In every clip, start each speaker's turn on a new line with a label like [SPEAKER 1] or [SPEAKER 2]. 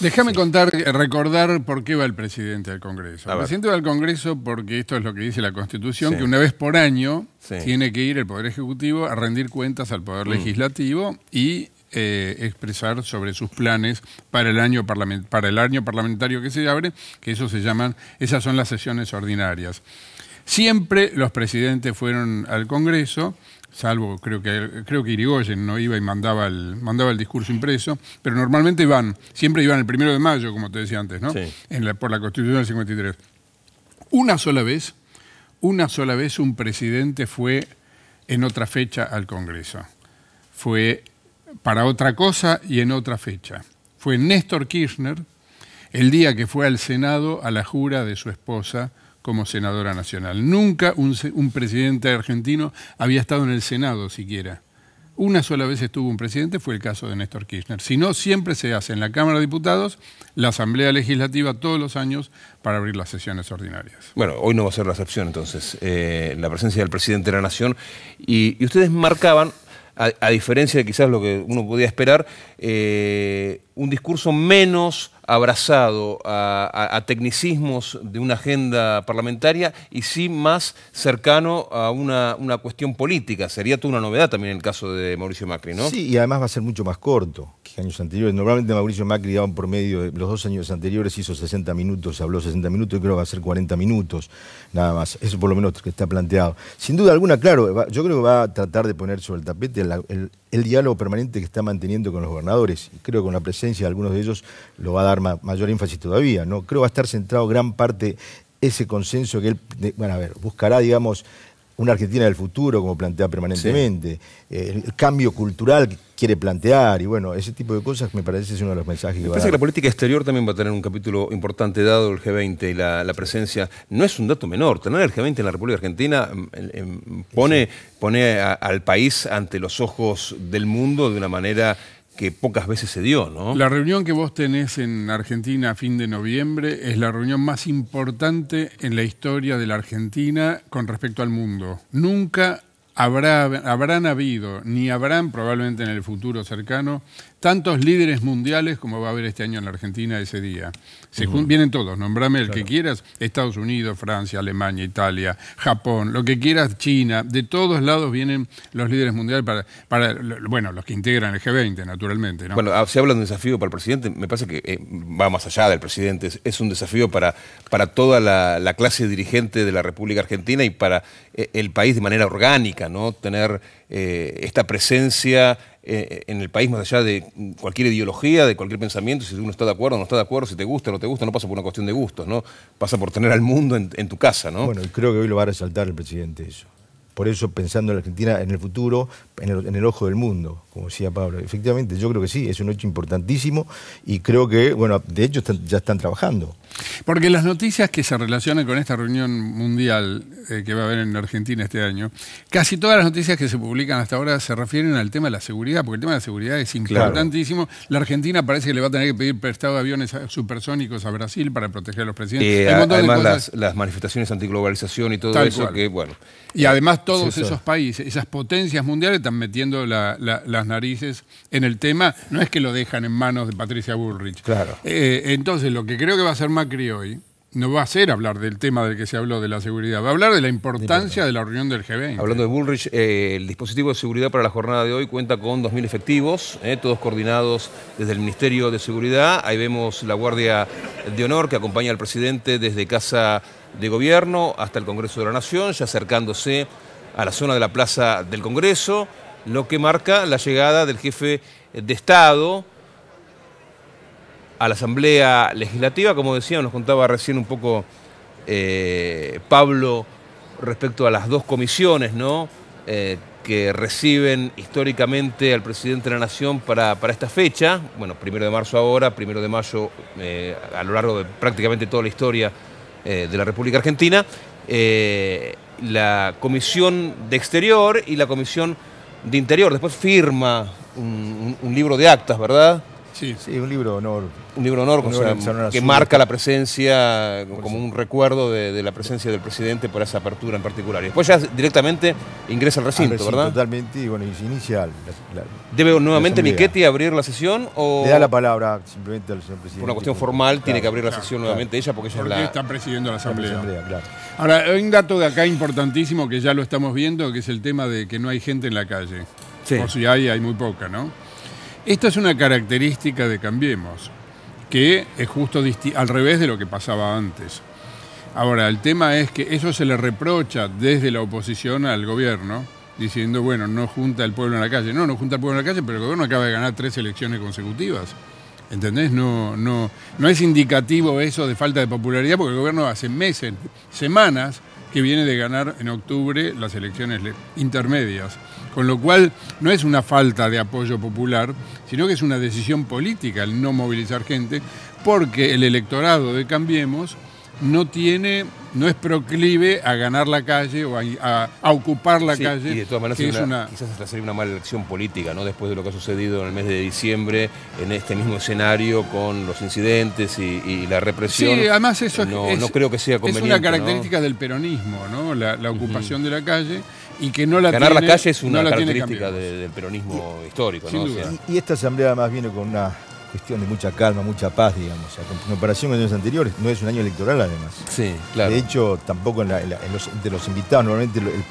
[SPEAKER 1] Déjame contar, eh, recordar por qué va el presidente al Congreso. El presidente va al Congreso porque esto es lo que dice la Constitución, que una vez por año tiene que ir el Poder Ejecutivo a rendir cuentas al Poder mm. Legislativo y eh, expresar sobre sus planes para el año para el año parlamentario que se abre, que eso se llaman, esas son las sesiones ordinarias. Siempre los presidentes fueron al Congreso salvo creo que creo que Irigoyen no iba y mandaba el mandaba el discurso impreso, pero normalmente iban, siempre iban el primero de mayo, como te decía antes, ¿no? por la Constitución del 53. Una sola vez, una sola vez un presidente fue en otra fecha al Congreso. Fue para otra cosa y en otra fecha. Fue Néstor Kirchner el día que fue al Senado a la jura de su esposa como senadora nacional. Nunca un, presidente argentino había estado en el Senado siquiera. Una sola vez estuvo un presidente, fue el caso de Néstor Kirchner. Si no, siempre se hace en la Cámara de Diputados, la Asamblea Legislativa todos los años para abrir las sesiones ordinarias.
[SPEAKER 2] Bueno, hoy no va a ser la excepción entonces, eh, la presencia del presidente de la Nación. Y, ustedes marcaban, a, diferencia de quizás lo que uno podía esperar, eh, un discurso menos abrazado a, tecnicismos de una agenda parlamentaria y sí más cercano a una, una cuestión política. Sería toda una novedad también en el caso de Mauricio Macri, ¿no? Sí,
[SPEAKER 3] y además va a ser mucho más corto que años anteriores. Normalmente Mauricio Macri daba un promedio, los dos años anteriores hizo 60 minutos, habló 60 minutos, y creo que va a ser 40 minutos, nada más. Eso por lo menos que está planteado. Sin duda alguna, claro, yo creo que va a tratar de poner sobre el tapete el el diálogo permanente que está manteniendo con los gobernadores. creo que con la presencia de algunos de ellos lo va a dar mayor énfasis todavía. ¿no? Creo que va a estar centrado gran parte ese consenso que él, bueno, a ver, buscará, digamos, una Argentina del futuro, como plantea permanentemente, eh, el cambio cultural que quiere plantear, y bueno, ese tipo de cosas me parece es uno de los mensajes que parece que la
[SPEAKER 2] política exterior también va a tener un capítulo importante dado el G20 y la, presencia. No es un dato menor, tener el G20 en la República Argentina mm, pone, pone al país ante los ojos del mundo de una manera que pocas veces se dio, ¿no? La reunión que vos tenés
[SPEAKER 1] en Argentina a fin de noviembre es la reunión más importante en la historia de la Argentina con respecto al mundo. Nunca habrá, habrán habido, ni habrán probablemente en el futuro cercano, tantos líderes mundiales como va a haber este año en la Argentina ese día. Vienen todos, nombrame el que quieras, Estados Unidos, Francia, Alemania, Italia, Japón, lo que quieras, China, de todos lados vienen los líderes mundiales para, bueno, los que integran el G20, naturalmente. Bueno, ah,
[SPEAKER 2] se habla de un desafío para el presidente, me parece que eh, va más allá del presidente, es, un desafío para, para toda la, clase dirigente de la República Argentina y para eh, el país de manera orgánica, ¿no? Tener eh, esta presencia eh, eh, en el país, más allá de cualquier ideología, de cualquier pensamiento, si uno está de acuerdo o no está de acuerdo, si te gusta o no te gusta, no pasa por una cuestión de gustos, ¿no? Pasa por tener al mundo en, tu casa, ¿no? Bueno,
[SPEAKER 3] creo que hoy lo va a resaltar el presidente eso. Por eso pensando en la Argentina en el futuro, en el, ojo del mundo, como decía Pablo. Efectivamente, yo creo que sí, es un hecho importantísimo y creo que, bueno, de hecho ya están trabajando.
[SPEAKER 1] Porque las noticias que se relacionan con esta reunión mundial eh, que va a haber en Argentina este año, casi todas las noticias que se publican hasta ahora se refieren al tema de la seguridad, porque el tema de la seguridad es importantísimo. La Argentina parece que le va a tener que pedir prestado aviones supersónicos a Brasil para proteger a los presidentes. Eh, además,
[SPEAKER 2] Las, manifestaciones antiglobalización y todo eso, que bueno. Y además todos esos
[SPEAKER 1] países, esas potencias mundiales están metiendo las narices en el tema. No es que lo dejan en manos de Patricia Bullrich. Claro. Eh, entonces, lo que creo que va a ser más Macri hoy no va a ser hablar del tema del que se habló, de la
[SPEAKER 2] seguridad, va a hablar de la importancia de la reunión del G20. Hablando de Bullrich, eh, el dispositivo de seguridad para la jornada de hoy cuenta con 2.000 efectivos, eh, todos coordinados desde el Ministerio de Seguridad. Ahí vemos la Guardia de Honor que acompaña al presidente desde Casa de Gobierno hasta el Congreso de la Nación, ya acercándose a la zona de la Plaza del Congreso, lo que marca la llegada del jefe de Estado a la Asamblea Legislativa, como decía, nos contaba recién un poco eh, Pablo respecto a las dos comisiones, ¿no? Eh, que reciben históricamente al presidente de la Nación para, esta fecha, bueno, primero de marzo ahora, primero de mayo eh, a lo largo de prácticamente toda la historia de la República Argentina, la Comisión de Exterior y la Comisión de Interior. Después firma un libro de actas, ¿verdad? Sí. un libro de honor. Un libro de honor, que marca la presencia, como un recuerdo de, la presencia del presidente por esa apertura en particular. Y después ya directamente ingresa
[SPEAKER 3] al recinto, ¿verdad? Totalmente, y bueno, inicial.
[SPEAKER 2] ¿Debe nuevamente Miquetti abrir la sesión o...? Le da la
[SPEAKER 3] palabra simplemente al señor
[SPEAKER 2] presidente. Por una cuestión formal tiene que abrir la sesión nuevamente ella porque ella es la... está presidiendo la asamblea. Ahora,
[SPEAKER 1] hay un dato de acá importantísimo que ya lo estamos viendo, que es el tema de que no hay gente en la calle. Sí. O si hay, hay muy poca, ¿no? Esta es una característica de Cambiemos, que es justo al revés de lo que pasaba antes. Ahora, el tema es que eso se le reprocha desde la oposición al gobierno, diciendo, bueno, no junta el pueblo en la calle. No, no junta el pueblo en la calle, pero el gobierno acaba de ganar tres elecciones consecutivas. ¿Entendés? No, no, no es indicativo eso de falta de popularidad, porque el gobierno hace meses, semanas, que viene de ganar en octubre las elecciones intermedias. Con lo cual no es una falta de apoyo popular, sino que es una decisión política el no movilizar gente, porque el electorado de Cambiemos no tiene no es proclive
[SPEAKER 2] a ganar la calle o a, ocupar la calle. Y de todas maneras, una, quizás hasta sería una mala elección política, ¿no? Después de lo que ha sucedido en el mes de diciembre, en este mismo escenario, con los incidentes y, la represión. Sí, además eso no, es, creo que sea Es una característica
[SPEAKER 1] del peronismo, ¿no? La, ocupación de la calle y que no la Ganar la calle es una característica del
[SPEAKER 2] peronismo histórico,
[SPEAKER 3] y esta asamblea además viene con una cuestión de mucha calma, mucha paz, digamos. en comparación con años anteriores, no es un año electoral además. Sí, claro. De hecho, tampoco entre los, invitados, normalmente el,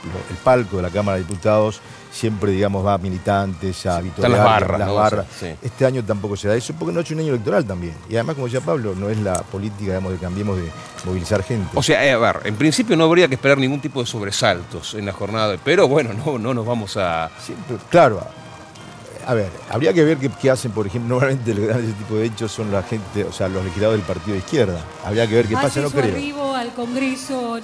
[SPEAKER 3] palco de la Cámara de Diputados siempre, digamos, va a militantes, a las barras. Las barras. Este año tampoco se da eso, porque no es un año electoral también. Y además, como decía Pablo, no es la política, digamos, de cambiemos de movilizar gente.
[SPEAKER 2] O sea, eh, a ver, en principio no habría que esperar ningún tipo de sobresaltos en la jornada, pero bueno, no, nos vamos a... Siempre,
[SPEAKER 3] claro, a ver, habría que ver qué, hacen, por ejemplo, normalmente los que ese tipo de hechos son la gente, o sea, los legisladores del partido de izquierda. Habría que ver qué pasa, no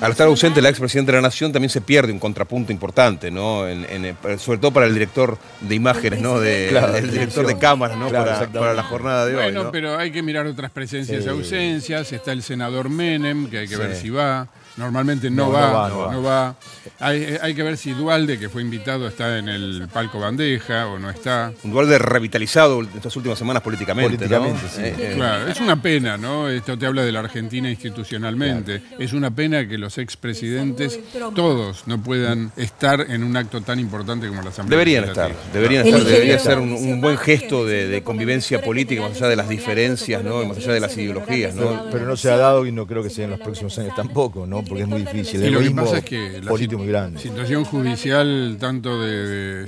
[SPEAKER 3] al estar
[SPEAKER 2] ausente la expresidenta de la Nación también se pierde un contrapunto importante, ¿no? Eh, sobre todo para el director de imágenes, ¿no? De- el director de cámaras, ¿no? para, la jornada de hoy, Bueno, pero
[SPEAKER 1] hay que mirar otras presencias y ausencias. Está el senador Menem, que hay que ver si va. Normalmente no, va, no, va, Hay, que ver si Dualde, que fue invitado, está en el palco
[SPEAKER 2] bandeja o no está. Un Dualde revitalizado estas últimas semanas políticamente. Eh, claro,
[SPEAKER 1] es una pena, ¿no? Esto te habla de la Argentina institucionalmente. Es una pena que los expresidentes, todos, no puedan estar en un acto tan importante como la Asamblea. Deberían estar,
[SPEAKER 2] deberían estar. Debería ser un, buen gesto de, convivencia política, más allá de las diferencias, ¿no? más allá de las ideologías, ¿no? pero no
[SPEAKER 3] se ha dado y no creo que sea en los próximos años tampoco, ¿no? porque es muy difícil. Y lo que pasa es que la
[SPEAKER 1] situación judicial, tanto de,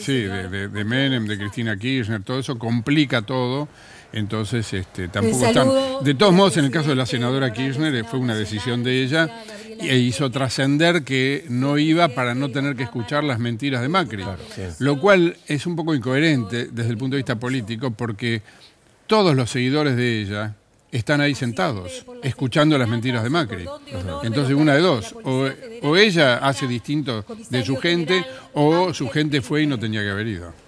[SPEAKER 1] Menem, de Cristina Kirchner, todo eso complica todo. Entonces, este, tampoco están. De todos modos, en el caso de la senadora Kirchner, eh, fue una decisión de ella e hizo trascender que no iba para no tener que escuchar las mentiras de Macri. Lo cual es un poco incoherente desde el punto de vista político, porque todos los seguidores de ella, están ahí sentados, escuchando las mentiras de Macri. Entonces, una de dos, o ella hace distinto de su gente, o su gente fue y no tenía que haber ido.